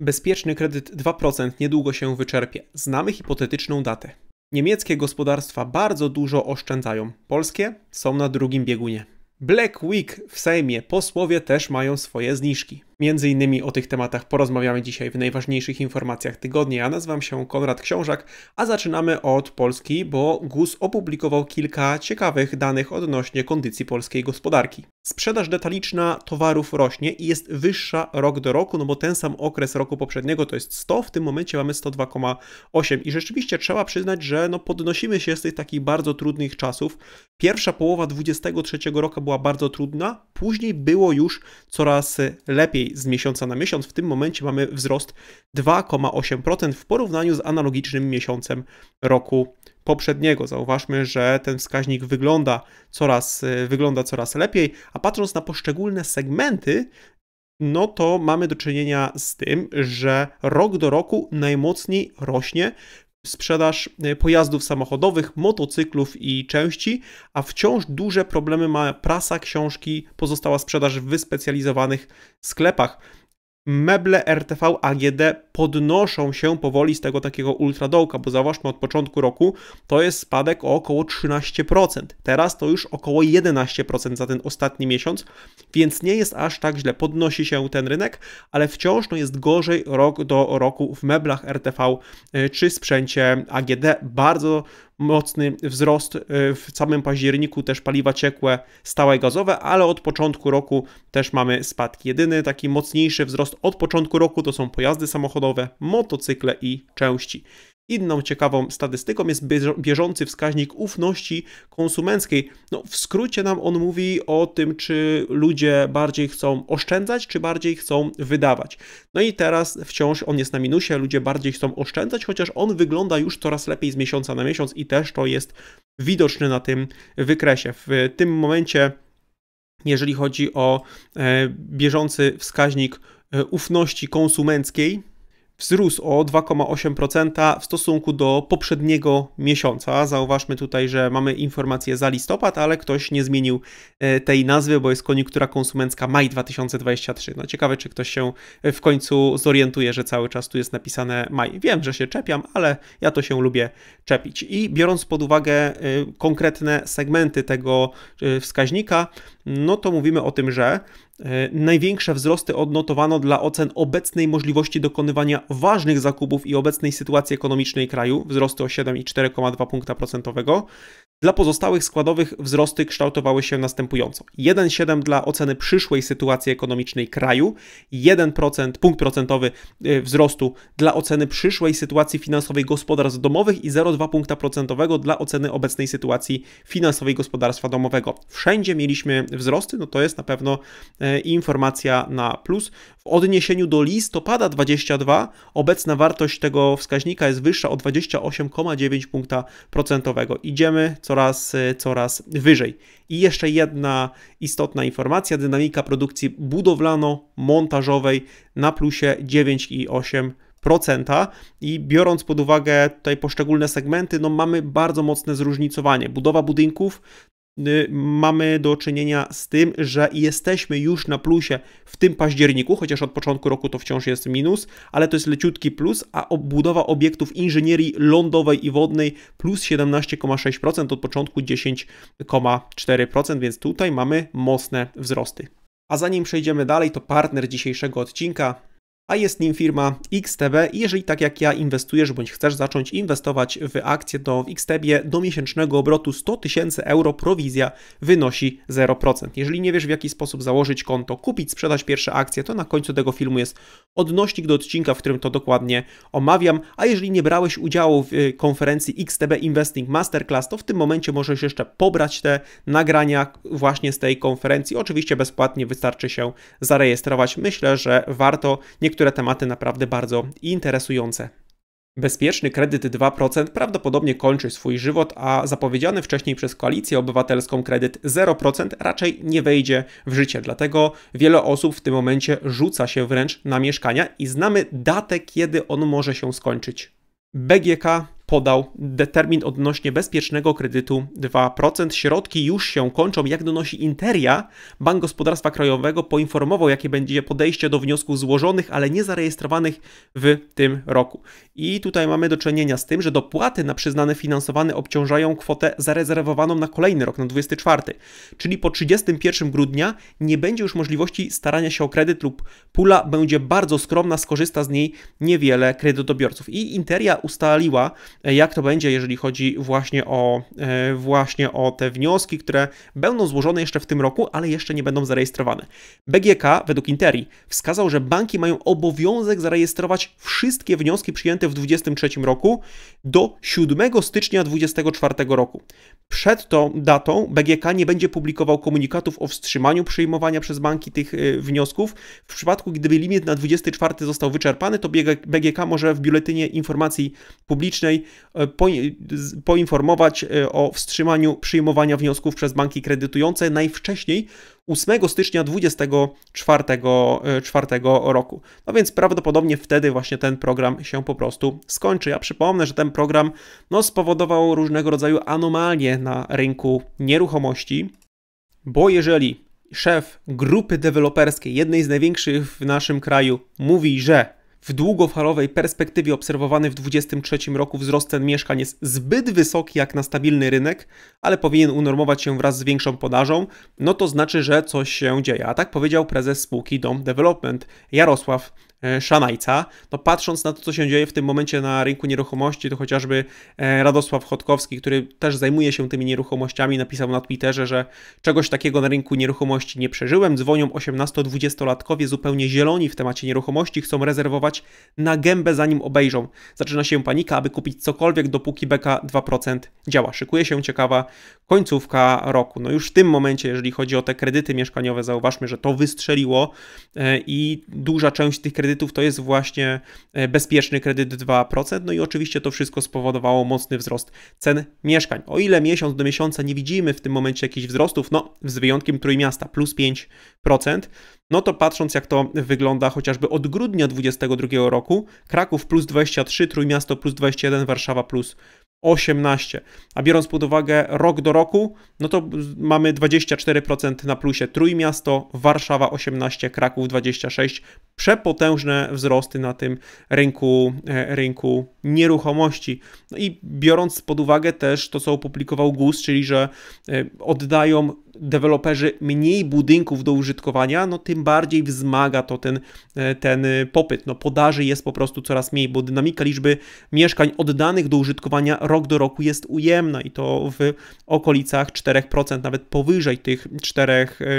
Bezpieczny kredyt 2% niedługo się wyczerpie. Znamy hipotetyczną datę. Niemieckie gospodarstwa bardzo dużo oszczędzają, polskie są na drugim biegunie. Black Week w Sejmie, posłowie też mają swoje zniżki. Między innymi o tych tematach porozmawiamy dzisiaj w najważniejszych informacjach tygodnia. Ja nazywam się Konrad Książak, a zaczynamy od Polski, bo GUS opublikował kilka ciekawych danych odnośnie kondycji polskiej gospodarki. Sprzedaż detaliczna towarów rośnie i jest wyższa rok do roku, no bo ten sam okres roku poprzedniego to jest 100, w tym momencie mamy 102,8 i rzeczywiście trzeba przyznać, że no podnosimy się z tych takich bardzo trudnych czasów. Pierwsza połowa 23 roku była bardzo trudna, później było już coraz lepiej z miesiąca na miesiąc. W tym momencie mamy wzrost 2,8% w porównaniu z analogicznym miesiącem roku poprzedniego. Zauważmy, że ten wskaźnik wygląda coraz, y, wygląda coraz lepiej, a patrząc na poszczególne segmenty, no to mamy do czynienia z tym, że rok do roku najmocniej rośnie sprzedaż e, pojazdów samochodowych, motocyklów i części, a wciąż duże problemy ma prasa książki, pozostała sprzedaż w wyspecjalizowanych sklepach meble RTV AGD podnoszą się powoli z tego takiego ultradołka, bo zauważmy od początku roku to jest spadek o około 13%. Teraz to już około 11% za ten ostatni miesiąc, więc nie jest aż tak źle. Podnosi się ten rynek, ale wciąż no, jest gorzej rok do roku w meblach RTV y, czy sprzęcie AGD. Bardzo mocny wzrost e, w samym październiku też paliwa ciekłe stałe gazowe, ale od początku roku też mamy spadki. Jedyny taki mocniejszy wzrost od początku roku to są pojazdy samochodowe, motocykle i części. Inną ciekawą statystyką jest bieżący wskaźnik ufności konsumenckiej. No, w skrócie nam on mówi o tym, czy ludzie bardziej chcą oszczędzać, czy bardziej chcą wydawać. No i teraz wciąż on jest na minusie, ludzie bardziej chcą oszczędzać, chociaż on wygląda już coraz lepiej z miesiąca na miesiąc i też to jest widoczne na tym wykresie. W tym momencie, jeżeli chodzi o e, bieżący wskaźnik e, ufności konsumenckiej, wzrósł o 2,8% w stosunku do poprzedniego miesiąca. Zauważmy tutaj, że mamy informację za listopad, ale ktoś nie zmienił e, tej nazwy, bo jest koniunktura konsumencka maj 2023. No ciekawe, czy ktoś się e, w końcu zorientuje, że cały czas tu jest napisane maj. Wiem, że się czepiam, ale ja to się lubię czepić. I biorąc pod uwagę e, konkretne segmenty tego wskaźnika, no to mówimy o tym, że największe wzrosty odnotowano dla ocen obecnej możliwości dokonywania ważnych zakupów i obecnej sytuacji ekonomicznej kraju, wzrosty o 7,42% punkta procentowego, dla pozostałych składowych wzrosty kształtowały się następująco. 1,7 dla oceny przyszłej sytuacji ekonomicznej kraju, 1% punkt procentowy y, wzrostu dla oceny przyszłej sytuacji finansowej gospodarstw domowych i 0,2 punkta procentowego dla oceny obecnej sytuacji finansowej gospodarstwa domowego. Wszędzie mieliśmy wzrosty, no to jest na pewno y, informacja na plus. W odniesieniu do listopada 22 obecna wartość tego wskaźnika jest wyższa o 28,9 punkta procentowego. Idziemy co coraz, y, coraz wyżej. I jeszcze jedna istotna informacja, dynamika produkcji budowlano-montażowej na plusie 9,8%. Procenta. I biorąc pod uwagę tutaj poszczególne segmenty, no mamy bardzo mocne zróżnicowanie. Budowa budynków Y, mamy do czynienia z tym, że jesteśmy już na plusie w tym październiku, chociaż od początku roku to wciąż jest minus, ale to jest leciutki plus, a budowa obiektów inżynierii lądowej i wodnej plus 17,6%, od początku 10,4%, więc tutaj mamy mocne wzrosty. A zanim przejdziemy dalej, to partner dzisiejszego odcinka, a jest nim firma XTB. Jeżeli tak jak ja inwestujesz bądź chcesz zacząć inwestować w akcje, to w XTB do miesięcznego obrotu 100 tysięcy euro prowizja wynosi 0%. Jeżeli nie wiesz w jaki sposób założyć konto, kupić, sprzedać pierwsze akcje, to na końcu tego filmu jest odnośnik do odcinka, w którym to dokładnie omawiam. A jeżeli nie brałeś udziału w y, konferencji XTB Investing Masterclass, to w tym momencie możesz jeszcze pobrać te nagrania właśnie z tej konferencji. Oczywiście bezpłatnie wystarczy się zarejestrować. Myślę, że warto. Nie niektóre tematy naprawdę bardzo interesujące. Bezpieczny kredyt 2% prawdopodobnie kończy swój żywot, a zapowiedziany wcześniej przez Koalicję Obywatelską kredyt 0% raczej nie wejdzie w życie. Dlatego wiele osób w tym momencie rzuca się wręcz na mieszkania i znamy datę, kiedy on może się skończyć. BGK podał determin odnośnie bezpiecznego kredytu 2%. Środki już się kończą. Jak donosi Interia, Bank Gospodarstwa Krajowego poinformował, jakie będzie podejście do wniosków złożonych, ale nie zarejestrowanych w tym roku. I tutaj mamy do czynienia z tym, że dopłaty na przyznane finansowane obciążają kwotę zarezerwowaną na kolejny rok, na 24. Czyli po 31 grudnia nie będzie już możliwości starania się o kredyt lub pula będzie bardzo skromna, skorzysta z niej niewiele kredytobiorców. I Interia ustaliła, jak to będzie, jeżeli chodzi właśnie o, e, właśnie o te wnioski, które będą złożone jeszcze w tym roku, ale jeszcze nie będą zarejestrowane. BGK według Interi wskazał, że banki mają obowiązek zarejestrować wszystkie wnioski przyjęte w 2023 roku do 7 stycznia 2024 roku. Przed tą datą BGK nie będzie publikował komunikatów o wstrzymaniu przyjmowania przez banki tych e, wniosków. W przypadku, gdyby limit na 24 został wyczerpany, to BGK może w biuletynie informacji publicznej E, poinformować e, o wstrzymaniu przyjmowania wniosków przez banki kredytujące najwcześniej 8 stycznia 2024 e, roku. No więc prawdopodobnie wtedy właśnie ten program się po prostu skończy. Ja przypomnę, że ten program no, spowodował różnego rodzaju anomalie na rynku nieruchomości, bo jeżeli szef grupy deweloperskiej, jednej z największych w naszym kraju, mówi, że w długofalowej perspektywie obserwowany w 2023 roku wzrost cen mieszkań jest zbyt wysoki jak na stabilny rynek, ale powinien unormować się wraz z większą podażą, no to znaczy, że coś się dzieje. A tak powiedział prezes spółki Dom Development Jarosław E, Szanajca. No patrząc na to, co się dzieje w tym momencie na rynku nieruchomości, to chociażby e, Radosław Chodkowski, który też zajmuje się tymi nieruchomościami, napisał na Twitterze, że czegoś takiego na rynku nieruchomości nie przeżyłem. Dzwonią 18-20-latkowie zupełnie zieloni w temacie nieruchomości, chcą rezerwować na gębę zanim obejrzą. Zaczyna się panika, aby kupić cokolwiek, dopóki beka 2% działa. Szykuje się ciekawa końcówka roku. No już w tym momencie, jeżeli chodzi o te kredyty mieszkaniowe, zauważmy, że to wystrzeliło e, i duża część tych kredytów kredytów to jest właśnie e, bezpieczny kredyt 2%. No i oczywiście to wszystko spowodowało mocny wzrost cen mieszkań. O ile miesiąc do miesiąca nie widzimy w tym momencie jakichś wzrostów, no z wyjątkiem Trójmiasta plus 5%, no to patrząc jak to wygląda chociażby od grudnia 2022 roku, Kraków plus 23, Trójmiasto plus 21, Warszawa plus 18. A biorąc pod uwagę rok do roku, no to mamy 24% na plusie Trójmiasto, Warszawa 18, Kraków 26, przepotężne wzrosty na tym rynku, e, rynku nieruchomości. No i biorąc pod uwagę też to, co opublikował GUS, czyli że e, oddają deweloperzy mniej budynków do użytkowania, no tym bardziej wzmaga to ten, e, ten popyt. No podaży jest po prostu coraz mniej, bo dynamika liczby mieszkań oddanych do użytkowania rok do roku jest ujemna i to w okolicach 4%, nawet powyżej tych 4%.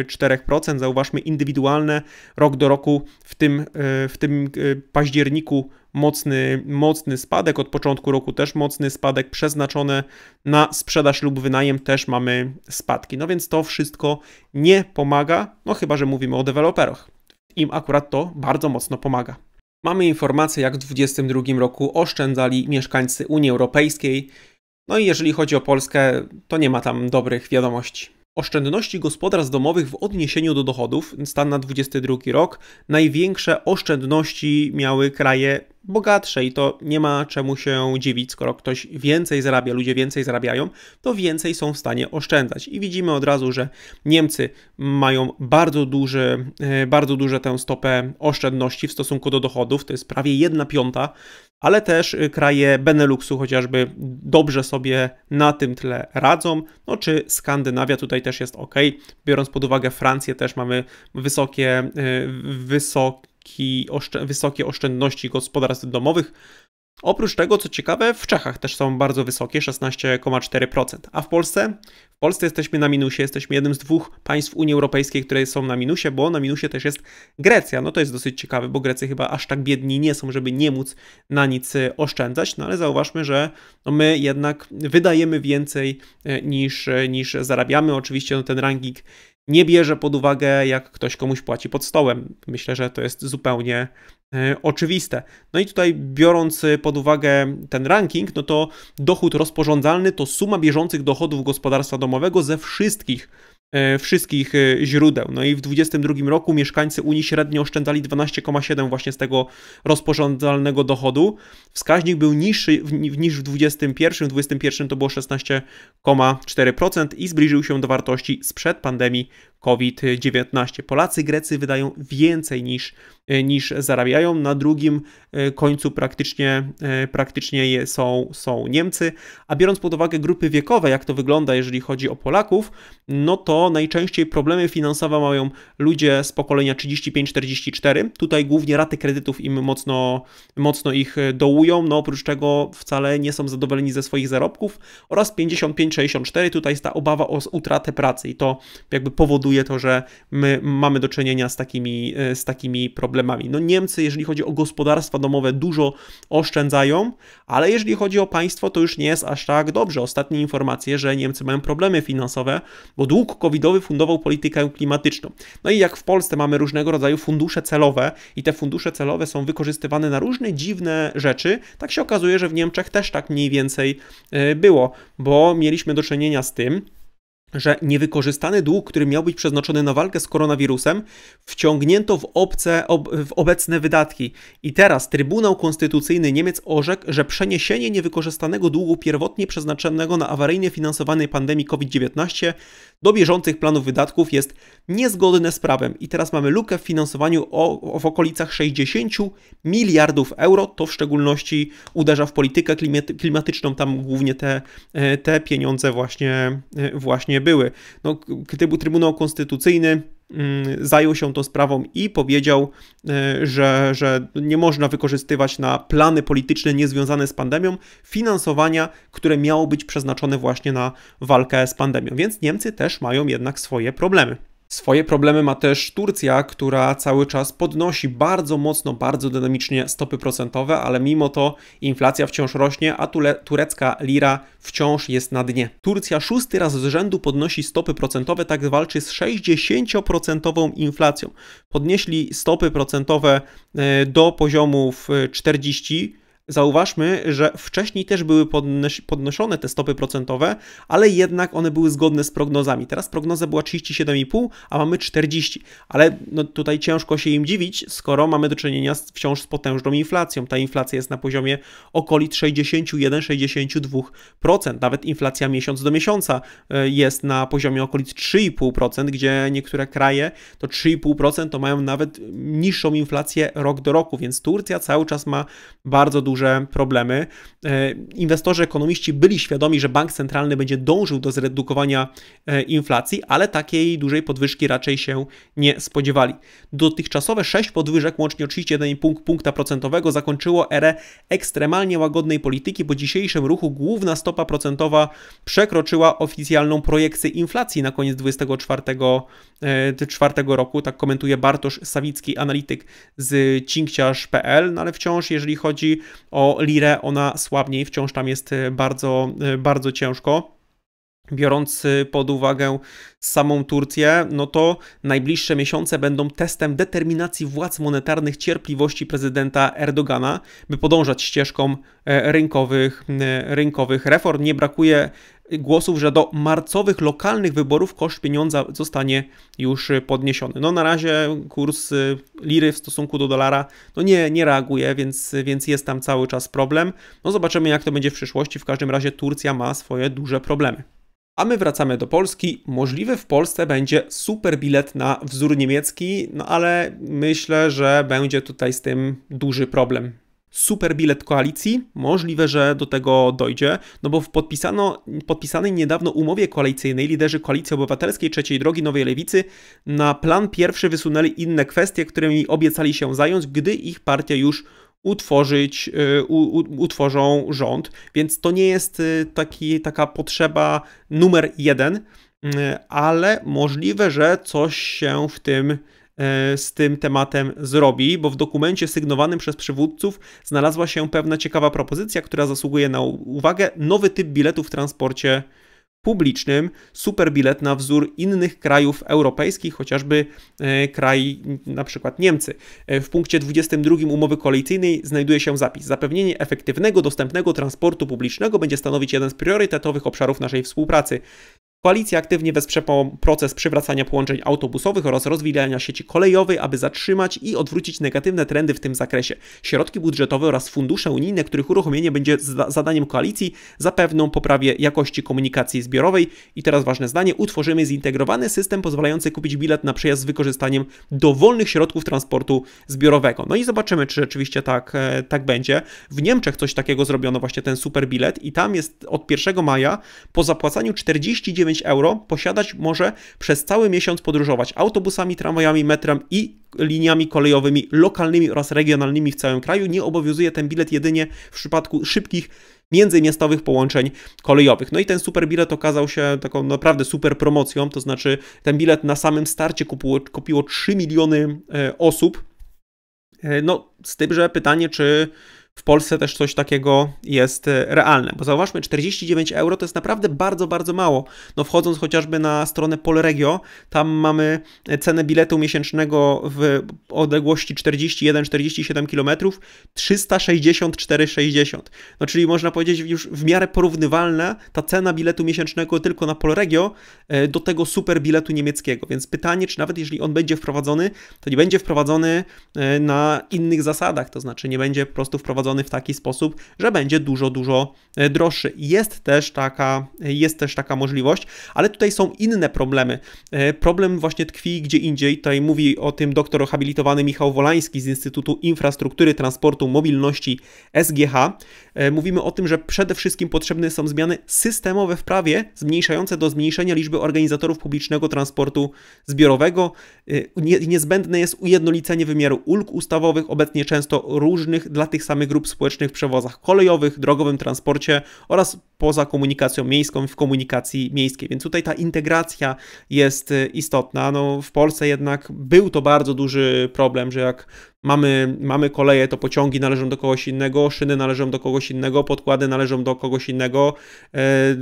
4%. Zauważmy, indywidualne rok do roku w tym tym, e, w tym e, październiku mocny, mocny spadek, od początku roku też mocny spadek, przeznaczone na sprzedaż lub wynajem też mamy spadki. No więc to wszystko nie pomaga, no chyba że mówimy o deweloperach. Im akurat to bardzo mocno pomaga. Mamy informację, jak w 2022 roku oszczędzali mieszkańcy Unii Europejskiej. No i jeżeli chodzi o Polskę, to nie ma tam dobrych wiadomości. Oszczędności gospodarstw domowych w odniesieniu do dochodów, stan na 22 rok, największe oszczędności miały kraje bogatsze i to nie ma czemu się dziwić, skoro ktoś więcej zarabia, ludzie więcej zarabiają, to więcej są w stanie oszczędzać. I widzimy od razu, że Niemcy mają bardzo, duże, bardzo duże tę stopę oszczędności w stosunku do dochodów, to jest prawie 1 piąta, ale też e, kraje Beneluxu chociażby dobrze sobie na tym tle radzą, no czy Skandynawia tutaj też jest ok, biorąc pod uwagę Francję też mamy wysokie, e, wysokie wysokie oszczędności gospodarstw domowych. Oprócz tego, co ciekawe, w Czechach też są bardzo wysokie, 16,4%. A w Polsce? W Polsce jesteśmy na minusie, jesteśmy jednym z dwóch państw Unii Europejskiej, które są na minusie, bo na minusie też jest Grecja. No to jest dosyć ciekawe, bo Grecy chyba aż tak biedni nie są, żeby nie móc na nic e, oszczędzać, no ale zauważmy, że no my jednak wydajemy więcej e, niż, e, niż zarabiamy. Oczywiście no ten ranking nie bierze pod uwagę, jak ktoś komuś płaci pod stołem. Myślę, że to jest zupełnie e, oczywiste. No i tutaj biorąc pod uwagę ten ranking, no to dochód rozporządzalny to suma bieżących dochodów gospodarstwa domowego ze wszystkich E, wszystkich e, źródeł. No i w 2022 roku mieszkańcy Unii średnio oszczędzali 12,7 właśnie z tego rozporządzalnego dochodu. Wskaźnik był niższy niż w 2021. W 2021 to było 16,4% i zbliżył się do wartości sprzed pandemii COVID-19. Polacy, Grecy wydają więcej niż, e, niż zarabiają. Na drugim e, końcu praktycznie, e, praktycznie są, są Niemcy. A biorąc pod uwagę grupy wiekowe, jak to wygląda, jeżeli chodzi o Polaków, no to najczęściej problemy finansowe mają ludzie z pokolenia 35-44. Tutaj głównie raty kredytów im mocno, mocno ich dołują. No oprócz tego wcale nie są zadowoleni ze swoich zarobków. Oraz 55-64. Tutaj jest ta obawa o utratę pracy i to jakby powoduje powoduje to, że my mamy do czynienia z takimi, e, z takimi problemami. No Niemcy, jeżeli chodzi o gospodarstwa domowe, dużo oszczędzają, ale jeżeli chodzi o państwo, to już nie jest aż tak dobrze. Ostatnie informacje, że Niemcy mają problemy finansowe, bo dług covidowy fundował politykę klimatyczną. No i jak w Polsce mamy różnego rodzaju fundusze celowe i te fundusze celowe są wykorzystywane na różne dziwne rzeczy, tak się okazuje, że w Niemczech też tak mniej więcej e, było, bo mieliśmy do czynienia z tym, że niewykorzystany dług, który miał być przeznaczony na walkę z koronawirusem, wciągnięto w, obce, ob, w obecne wydatki. I teraz Trybunał Konstytucyjny Niemiec orzekł, że przeniesienie niewykorzystanego długu pierwotnie przeznaczonego na awaryjnie finansowanej pandemii COVID-19 do bieżących planów wydatków jest niezgodne z prawem. I teraz mamy lukę w finansowaniu o, o w okolicach 60 miliardów euro. To w szczególności uderza w politykę klimatyczną, tam głównie te, e, te pieniądze właśnie, e, właśnie były. No, gdyby Trybunał Konstytucyjny mm, zajął się tą sprawą i powiedział, e, że, że nie można wykorzystywać na plany polityczne niezwiązane z pandemią finansowania, które miało być przeznaczone właśnie na walkę z pandemią. Więc Niemcy też mają jednak swoje problemy. Swoje problemy ma też Turcja, która cały czas podnosi bardzo mocno, bardzo dynamicznie stopy procentowe, ale mimo to inflacja wciąż rośnie, a turecka lira wciąż jest na dnie. Turcja szósty raz z rzędu podnosi stopy procentowe, tak walczy z 60% inflacją. Podnieśli stopy procentowe e, do poziomów 40%, e, Zauważmy, że wcześniej też były podnoszone te stopy procentowe, ale jednak one były zgodne z prognozami. Teraz prognoza była 37,5, a mamy 40, ale no tutaj ciężko się im dziwić, skoro mamy do czynienia wciąż z potężną inflacją. Ta inflacja jest na poziomie okolic 61-62%. Nawet inflacja miesiąc do miesiąca e, jest na poziomie okolic 3,5%, gdzie niektóre kraje to 3,5% to mają nawet niższą inflację rok do roku, więc Turcja cały czas ma bardzo dużo duże problemy. E, inwestorzy, ekonomiści byli świadomi, że bank centralny będzie dążył do zredukowania e, inflacji, ale takiej dużej podwyżki raczej się nie spodziewali. Dotychczasowe 6 podwyżek, łącznie oczywiście punkt punkta procentowego, zakończyło erę ekstremalnie łagodnej polityki. w dzisiejszym ruchu główna stopa procentowa przekroczyła oficjalną projekcję inflacji na koniec 2024 e, roku. Tak komentuje Bartosz Sawicki, analityk z cinkciarz.pl, no ale wciąż, jeżeli chodzi o lirę ona słabniej, wciąż tam jest e, bardzo, e, bardzo ciężko. Biorąc e, pod uwagę samą Turcję, no to najbliższe miesiące będą testem determinacji władz monetarnych, cierpliwości prezydenta Erdogana, by podążać ścieżką rynkowych, rynkowych reform. Nie brakuje głosów, że do marcowych lokalnych wyborów koszt pieniądza zostanie już y, podniesiony. No na razie kurs y, liry w stosunku do dolara no nie, nie reaguje, więc, więc jest tam cały czas problem. No zobaczymy jak to będzie w przyszłości. W każdym razie Turcja ma swoje duże problemy. A my wracamy do Polski. Możliwy w Polsce będzie super bilet na wzór niemiecki, no ale myślę, że będzie tutaj z tym duży problem super bilet koalicji. Możliwe, że do tego dojdzie, no bo w podpisano, podpisanej niedawno umowie koalicyjnej liderzy Koalicji Obywatelskiej, Trzeciej Drogi, Nowej Lewicy na plan pierwszy wysunęli inne kwestie, którymi obiecali się zająć, gdy ich partia już utworzyć, y, u, u, utworzą rząd, więc to nie jest y, taki, taka potrzeba numer jeden, y, ale możliwe, że coś się w tym E, z tym tematem zrobi, bo w dokumencie sygnowanym przez przywódców znalazła się pewna ciekawa propozycja, która zasługuje na uwagę. Nowy typ biletu w transporcie publicznym, super bilet na wzór innych krajów europejskich, chociażby e, kraj na przykład Niemcy. E, w punkcie 22 umowy koalicyjnej znajduje się zapis: Zapewnienie efektywnego, dostępnego transportu publicznego będzie stanowić jeden z priorytetowych obszarów naszej współpracy. Koalicja aktywnie wesprze proces przywracania połączeń autobusowych oraz rozwijania sieci kolejowej, aby zatrzymać i odwrócić negatywne trendy w tym zakresie. Środki budżetowe oraz fundusze unijne, których uruchomienie będzie zadaniem koalicji, zapewną poprawie jakości komunikacji zbiorowej. I teraz ważne zdanie, utworzymy zintegrowany system pozwalający kupić bilet na przejazd z wykorzystaniem dowolnych środków transportu zbiorowego. No i zobaczymy, czy rzeczywiście tak, e, tak będzie. W Niemczech coś takiego zrobiono, właśnie ten super bilet i tam jest od 1 maja po zapłacaniu 49 5 euro posiadać może przez cały miesiąc podróżować autobusami, tramwajami, metrem i liniami kolejowymi lokalnymi oraz regionalnymi w całym kraju. Nie obowiązuje ten bilet jedynie w przypadku szybkich międzymiastowych połączeń kolejowych. No i ten super bilet okazał się taką naprawdę super promocją, to znaczy ten bilet na samym starcie kupiło, kupiło 3 miliony e, osób. E, no, z tym, że pytanie, czy w Polsce też coś takiego jest e, realne. Bo zauważmy, 49 euro to jest naprawdę bardzo, bardzo mało. No wchodząc chociażby na stronę Polregio, tam mamy e, cenę biletu miesięcznego w odległości 41-47 km 364,60. No czyli można powiedzieć już w miarę porównywalne ta cena biletu miesięcznego tylko na Polregio e, do tego super biletu niemieckiego. Więc pytanie, czy nawet jeżeli on będzie wprowadzony, to nie będzie wprowadzony na innych zasadach, to znaczy nie będzie po prostu wprowadzony prowadzony w taki sposób, że będzie dużo, dużo e, droższy. Jest też taka, e, jest też taka możliwość, ale tutaj są inne problemy. E, problem właśnie tkwi gdzie indziej. Tutaj mówi o tym doktor habilitowany Michał Wolański z Instytutu Infrastruktury Transportu Mobilności SGH. Mówimy o tym, że przede wszystkim potrzebne są zmiany systemowe w prawie, zmniejszające do zmniejszenia liczby organizatorów publicznego transportu zbiorowego. Niezbędne jest ujednolicenie wymiaru ulg ustawowych, obecnie często różnych dla tych samych grup społecznych przewozach kolejowych, drogowym transporcie oraz poza komunikacją miejską, w komunikacji miejskiej. Więc tutaj ta integracja jest y, istotna. No, w Polsce jednak był to bardzo duży problem, że jak mamy, mamy koleje, to pociągi należą do kogoś innego, szyny należą do kogoś innego, podkłady należą do kogoś innego, e,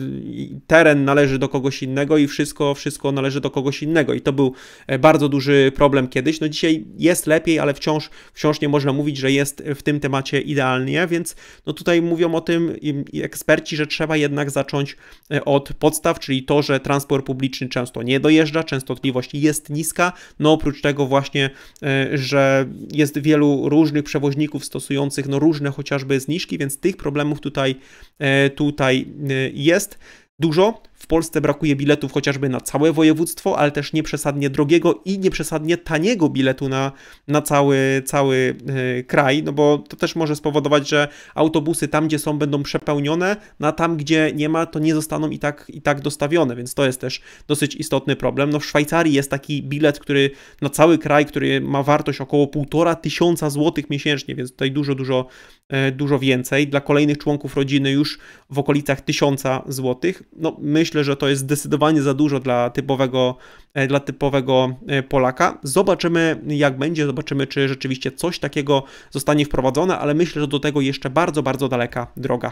teren należy do kogoś innego i wszystko, wszystko należy do kogoś innego. I to był e, bardzo duży problem kiedyś. No dzisiaj jest lepiej, ale wciąż, wciąż nie można mówić, że jest w tym temacie idealnie, więc no tutaj mówią o tym eksperci, że trzeba trzeba jednak zacząć e, od podstaw, czyli to, że transport publiczny często nie dojeżdża, częstotliwość jest niska, no oprócz tego właśnie, e, że jest wielu różnych przewoźników stosujących no różne chociażby zniżki, więc tych problemów tutaj, e, tutaj jest dużo. W Polsce brakuje biletów chociażby na całe województwo, ale też nieprzesadnie drogiego i nieprzesadnie taniego biletu na, na cały, cały yy, kraj, no bo to też może spowodować, że autobusy tam, gdzie są, będą przepełnione, no a tam, gdzie nie ma, to nie zostaną i tak, i tak dostawione, więc to jest też dosyć istotny problem. No w Szwajcarii jest taki bilet, który na cały kraj, który ma wartość około 1,5 tysiąca złotych miesięcznie, więc tutaj dużo, dużo, e, dużo więcej. Dla kolejnych członków rodziny już w okolicach 1000 złotych. No myślę, myślę, że to jest zdecydowanie za dużo dla typowego, e, dla typowego e, Polaka. Zobaczymy, jak będzie, zobaczymy, czy rzeczywiście coś takiego zostanie wprowadzone, ale myślę, że do tego jeszcze bardzo, bardzo daleka droga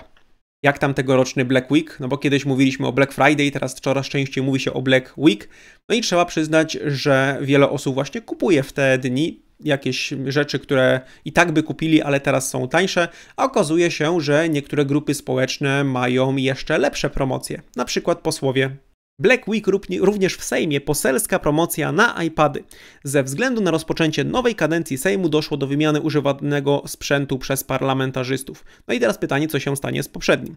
jak tam tegoroczny Black Week, no bo kiedyś mówiliśmy o Black Friday, teraz coraz częściej mówi się o Black Week. No i trzeba przyznać, że wiele osób właśnie kupuje w te dni jakieś rzeczy, które i tak by kupili, ale teraz są tańsze, a okazuje się, że niektóre grupy społeczne mają jeszcze lepsze promocje, na przykład posłowie. Black Week również w Sejmie poselska promocja na iPady. Ze względu na rozpoczęcie nowej kadencji Sejmu doszło do wymiany używanego sprzętu przez parlamentarzystów. No i teraz pytanie, co się stanie z poprzednim.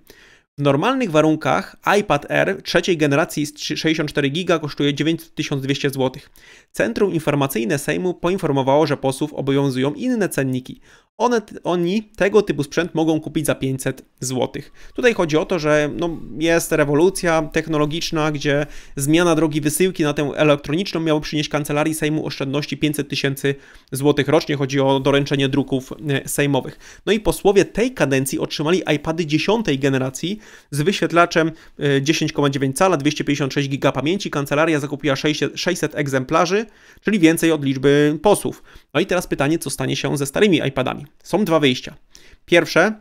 W normalnych warunkach iPad Air trzeciej generacji z 64 GB kosztuje 9200 zł. Centrum Informacyjne Sejmu poinformowało, że posłów obowiązują inne cenniki. One, oni tego typu sprzęt mogą kupić za 500 zł. Tutaj chodzi o to, że no, jest rewolucja technologiczna, gdzie zmiana drogi wysyłki na tę elektroniczną miała przynieść kancelarii Sejmu oszczędności 500 tysięcy złotych rocznie. Chodzi o doręczenie druków e, sejmowych. No i posłowie tej kadencji otrzymali iPady 10 generacji z wyświetlaczem 10,9 e, cala, 256 giga pamięci. Kancelaria zakupiła 600, egzemplarzy, czyli więcej od liczby posłów. No i teraz pytanie, co stanie się ze starymi iPadami? Są dwa wyjścia. Pierwsze,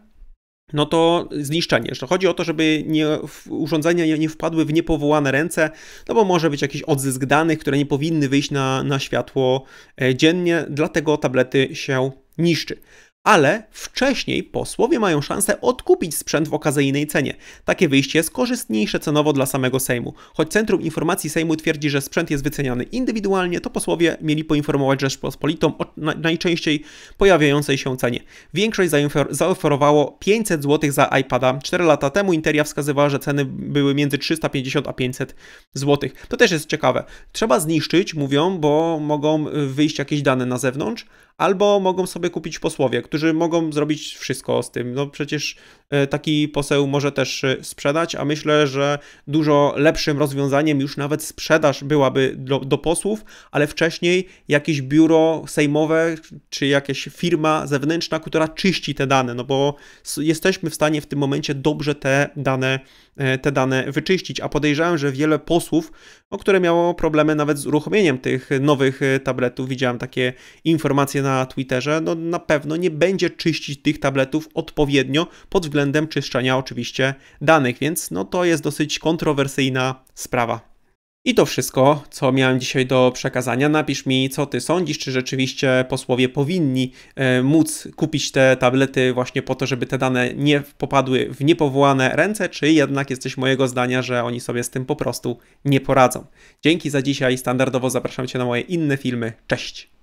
no to zniszczenie. Że chodzi o to, żeby nie, urządzenia nie wpadły w niepowołane ręce, no bo może być jakiś odzysk danych, które nie powinny wyjść na, na światło e, dziennie, dlatego tablety się niszczy ale wcześniej posłowie mają szansę odkupić sprzęt w okazyjnej cenie. Takie wyjście jest korzystniejsze cenowo dla samego Sejmu. Choć Centrum Informacji Sejmu twierdzi, że sprzęt jest wyceniany indywidualnie, to posłowie mieli poinformować Rzeczpospolitą o najczęściej pojawiającej się cenie. Większość zaoferowało 500 zł za iPada. 4 lata temu Interia wskazywała, że ceny były między 350 a 500 zł. To też jest ciekawe. Trzeba zniszczyć, mówią, bo mogą y, wyjść jakieś dane na zewnątrz, albo mogą sobie kupić posłowie, którzy mogą zrobić wszystko z tym. No przecież e, taki poseł może też e, sprzedać, a myślę, że dużo lepszym rozwiązaniem już nawet sprzedaż byłaby do, do posłów, ale wcześniej jakieś biuro sejmowe czy jakaś firma zewnętrzna, która czyści te dane, no bo jesteśmy w stanie w tym momencie dobrze te dane E, te dane wyczyścić, a podejrzewam, że wiele posłów, o no, które miało problemy nawet z uruchomieniem tych nowych e, tabletów, widziałem takie informacje na Twitterze, no na pewno nie będzie czyścić tych tabletów odpowiednio pod względem czyszczenia oczywiście danych, więc no to jest dosyć kontrowersyjna sprawa. I to wszystko, co miałem dzisiaj do przekazania. Napisz mi, co ty sądzisz, czy rzeczywiście posłowie powinni e, móc kupić te tablety właśnie po to, żeby te dane nie popadły w niepowołane ręce, czy jednak jesteś mojego zdania, że oni sobie z tym po prostu nie poradzą. Dzięki za dzisiaj. Standardowo zapraszam cię na moje inne filmy. Cześć!